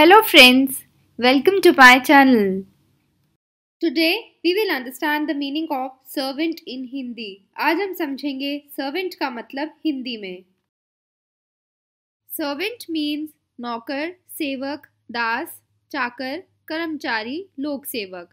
Hello friends, welcome to my channel. Today we will understand the meaning of servant in Hindi. आज हम समझेंगे servant का मतलब हिंदी में Servant means नौकर सेवक दास चाकर कर्मचारी लोक सेवक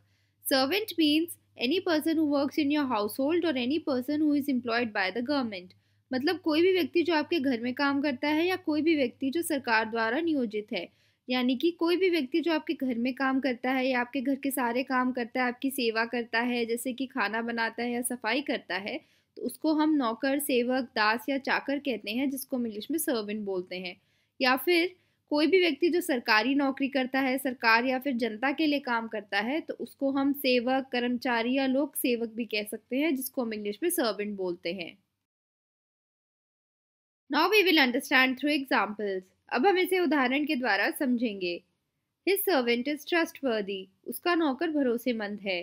Servant means any person who works in your household or any person who is employed by the government. मतलब कोई भी व्यक्ति जो आपके घर में काम करता है या कोई भी व्यक्ति जो सरकार द्वारा नियोजित है यानी कि कोई भी व्यक्ति जो आपके घर में काम करता है या आपके घर के सारे काम करता है आपकी सेवा करता है जैसे कि खाना बनाता है या सफाई करता है तो उसको हम नौकर सेवक दास या चाकर कहते हैं जिसको हम इंग्लिश में सर्वेंट बोलते हैं या फिर कोई भी व्यक्ति जो सरकारी नौकरी करता है सरकार या फिर जनता के लिए काम करता है तो उसको हम सेवक कर्मचारी या लोक सेवक भी कह सकते हैं जिसको हम इंग्लिश में सर्वेंट बोलते हैं now we will understand through examples अब हम इसे उदाहरण के द्वारा समझेंगे हिज सर्वेंट इज ट्रस्ट वर्दी उसका नौकर भरोसेमंद है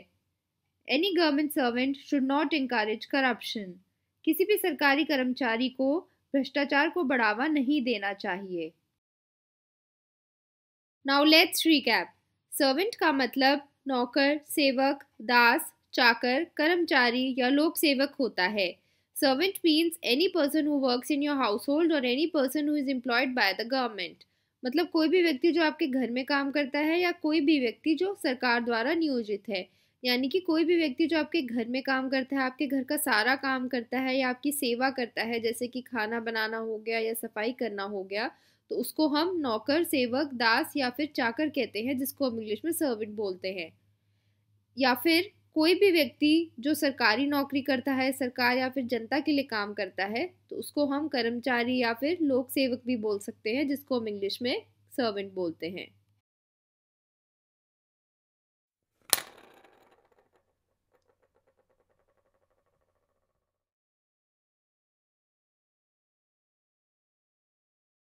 any government servant should not encourage corruption किसी भी सरकारी कर्मचारी को भ्रष्टाचार को बढ़ावा नहीं देना चाहिए नाउ लेट्स रिकैप सर्वेंट का मतलब नौकर सेवक दास चाकर कर्मचारी या लोक सेवक होता है Servant means any person who works in your household or any person who is employed by the government. मतलब कोई भी व्यक्ति जो आपके घर में काम करता है या कोई भी व्यक्ति जो सरकार द्वारा नियोजित है यानी कि कोई भी व्यक्ति जो आपके घर में काम करता है आपके घर का सारा काम करता है या आपकी सेवा करता है जैसे कि खाना बनाना हो गया या सफाई करना हो गया तो उसको हम नौकर सेवक दास या फिर चाकर कहते हैं जिसको हम इंग्लिश में सर्वेंट बोलते हैं या फिर कोई भी व्यक्ति जो सरकारी नौकरी करता है सरकार या फिर जनता के लिए काम करता है तो उसको हम कर्मचारी या फिर लोक सेवक भी बोल सकते हैं जिसको हम इंग्लिश में सर्वेंट बोलते हैं